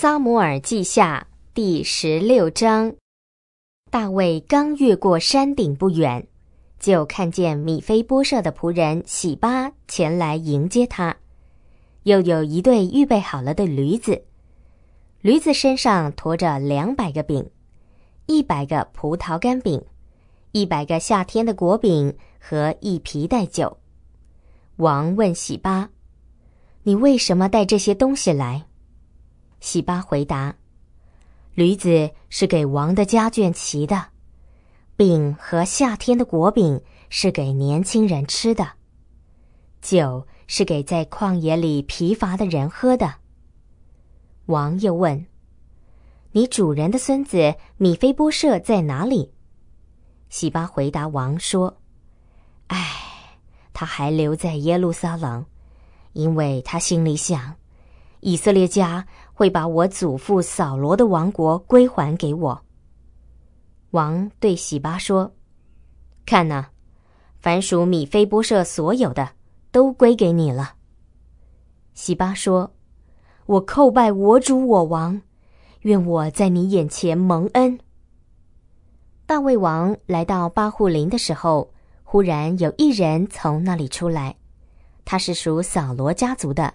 撒母耳记下第十六章，大卫刚越过山顶不远，就看见米菲波舍的仆人喜巴前来迎接他，又有一对预备好了的驴子，驴子身上驮着两百个饼，一百个葡萄干饼，一百个夏天的果饼和一皮带酒。王问喜巴：“你为什么带这些东西来？”喜巴回答：“驴子是给王的家眷骑的，饼和夏天的果饼是给年轻人吃的，酒是给在旷野里疲乏的人喝的。”王又问：“你主人的孙子米菲波舍在哪里？”喜巴回答王说：“唉，他还留在耶路撒冷，因为他心里想以色列家。”会把我祖父扫罗的王国归还给我。王对喜巴说：“看呐，凡属米菲波舍所有的，都归给你了。”喜巴说：“我叩拜我主我王，愿我在你眼前蒙恩。”大卫王来到巴户林的时候，忽然有一人从那里出来，他是属扫罗家族的，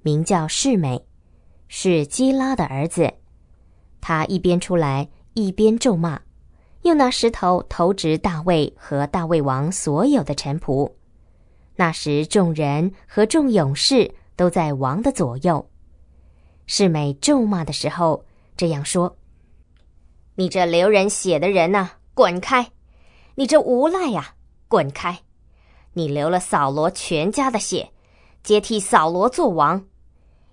名叫世美。是基拉的儿子，他一边出来一边咒骂，又拿石头投掷大卫和大卫王所有的臣仆。那时，众人和众勇士都在王的左右。世美咒骂的时候这样说：“你这流人血的人呐，滚开！你这无赖呀，滚开！你流了扫罗全家的血，接替扫罗做王。”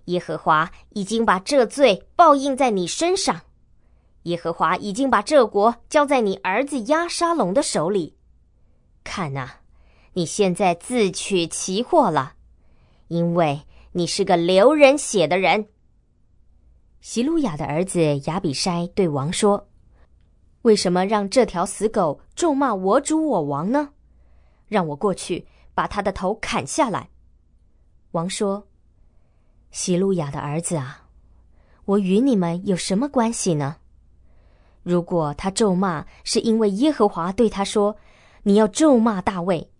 耶和华已经把这罪报应在你身上，耶和华已经把这国交在你儿子押沙龙的手里。看呐，你现在自取其祸了，因为你是个流人血的人。席路亚的儿子亚比筛对王说：“为什么让这条死狗咒骂我主我王呢？让我过去把他的头砍下来。”王说。席路亚的儿子啊，我与你们有什么关系呢？如果他咒骂是因为耶和华对他说：“你要咒骂大卫”，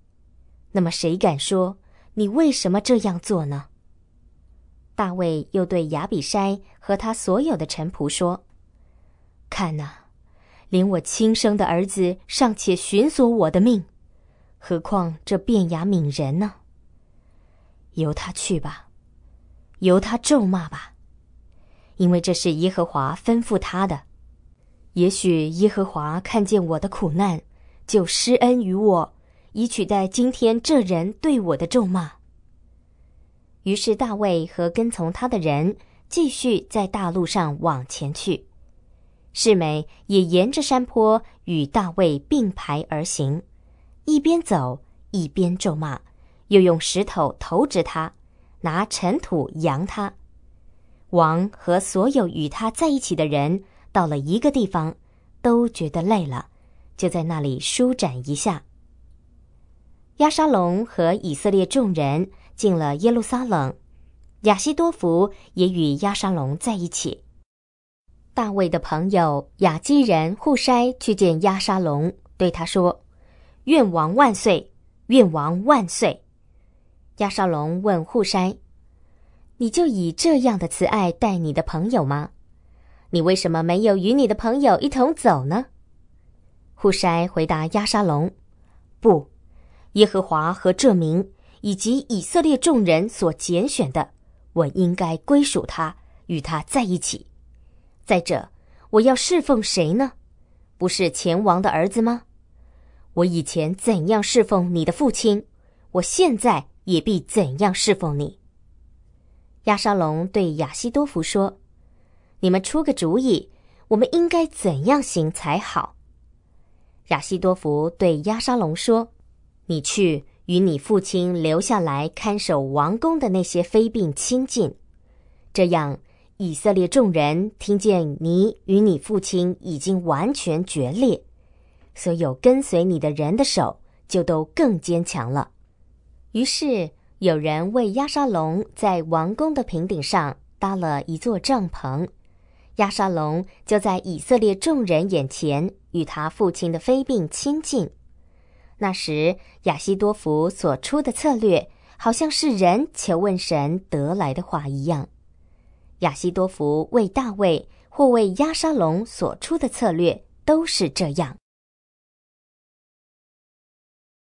那么谁敢说你为什么这样做呢？大卫又对亚比筛和他所有的臣仆说：“看哪，连我亲生的儿子尚且寻索我的命，何况这变雅悯人呢？由他去吧。”由他咒骂吧，因为这是耶和华吩咐他的。也许耶和华看见我的苦难，就施恩于我，以取代今天这人对我的咒骂。于是大卫和跟从他的人继续在大路上往前去，世美也沿着山坡与大卫并排而行，一边走一边咒骂，又用石头投掷他。拿尘土扬他，王和所有与他在一起的人到了一个地方，都觉得累了，就在那里舒展一下。亚沙龙和以色列众人进了耶路撒冷，亚西多福也与亚沙龙在一起。大卫的朋友亚基人户筛去见亚沙龙，对他说：“愿王万岁！愿王万岁！”亚沙龙问户筛：“你就以这样的慈爱待你的朋友吗？你为什么没有与你的朋友一同走呢？”户筛回答亚沙龙：“不，耶和华和这名以及以色列众人所拣选的，我应该归属他，与他在一起。再者，我要侍奉谁呢？不是前王的儿子吗？我以前怎样侍奉你的父亲，我现在。”也必怎样侍奉你。亚沙龙对亚西多福说：“你们出个主意，我们应该怎样行才好？”雅西多福对亚沙龙说：“你去与你父亲留下来看守王宫的那些妃嫔亲近，这样以色列众人听见你与你父亲已经完全决裂，所有跟随你的人的手就都更坚强了。”于是有人为亚沙龙在王宫的平顶上搭了一座帐篷，亚沙龙就在以色列众人眼前与他父亲的妃嫔亲近。那时亚西多福所出的策略，好像是人求问神得来的话一样。亚西多福为大卫或为亚沙龙所出的策略都是这样。